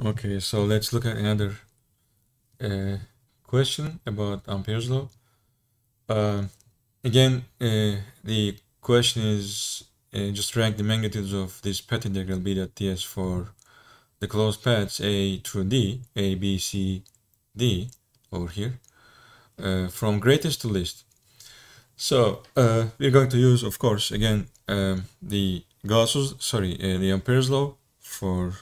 Okay, so let's look at another uh, question about Ampere's law. Uh, again, uh, the question is uh, just rank the magnitudes of this path integral B dot ds for the closed paths A through D, A, B, C, D, over here, uh, from greatest to least. So uh, we're going to use, of course, again, um, the Gauss's, sorry, the Ampere's law for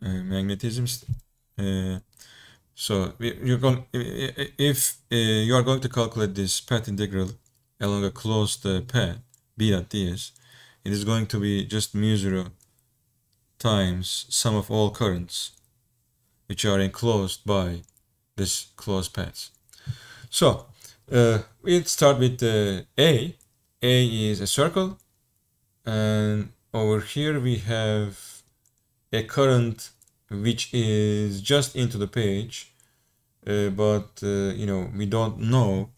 uh, magnetism. Uh, so you're going if uh, you are going to calculate this path integral along a closed path b dot ds, it is going to be just mu zero times sum of all currents which are enclosed by this closed path. So uh, we'll start with uh, A. A is a circle and over here we have a current which is just into the page uh, but uh, you know we don't know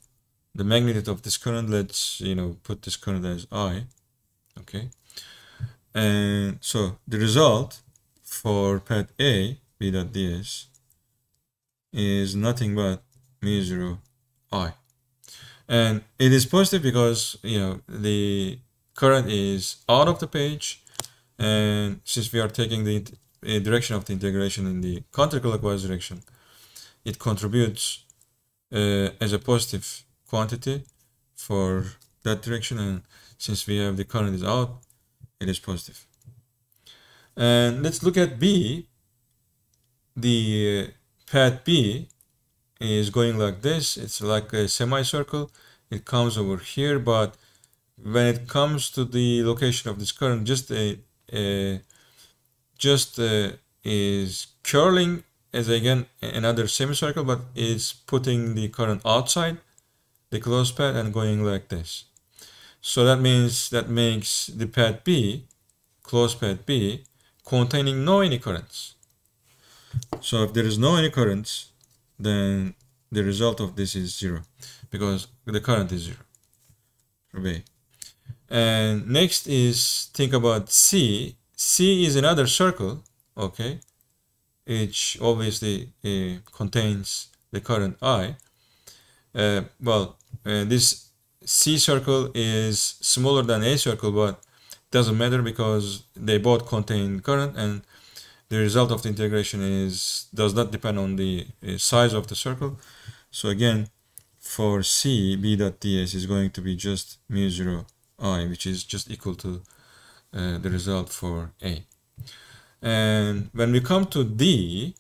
the magnitude of this current let's you know put this current as i okay and so the result for pad a b dot ds is nothing but mu zero i and it is positive because you know the current is out of the page and since we are taking the direction of the integration in the counterclockwise direction, it contributes uh, as a positive quantity for that direction and since we have the current is out, it is positive. And let's look at B. The uh, path B is going like this. It's like a semicircle. It comes over here, but when it comes to the location of this current, just a, a just uh, is curling as again another semicircle, but it's putting the current outside the closed pad and going like this. So that means that makes the pad B, closed pad B, containing no any currents. So if there is no any currents, then the result of this is zero because the current is zero. B. And next is think about C C is another circle, okay, which obviously uh, contains the current I. Uh, well, uh, this C circle is smaller than A circle, but doesn't matter because they both contain current and the result of the integration is does not depend on the size of the circle. So again, for C, B dot ds is going to be just mu zero i, which is just equal to uh, the result for A. And when we come to D,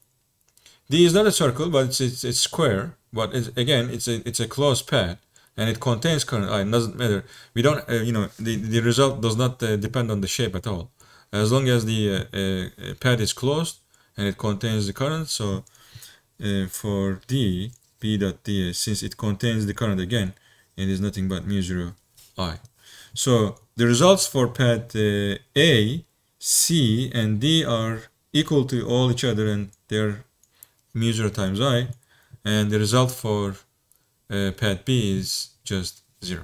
D is not a circle, but it's it's, it's square. But it's, again, it's a it's a closed pad, and it contains current I. Uh, it doesn't matter. We don't, uh, you know, the the result does not uh, depend on the shape at all. As long as the uh, uh pad is closed and it contains the current, so for D, B dot D, since it contains the current again, it is nothing but mu zero I. So the results for path uh, A, C, and D are equal to all each other and they're times i. And the result for uh, path B is just 0.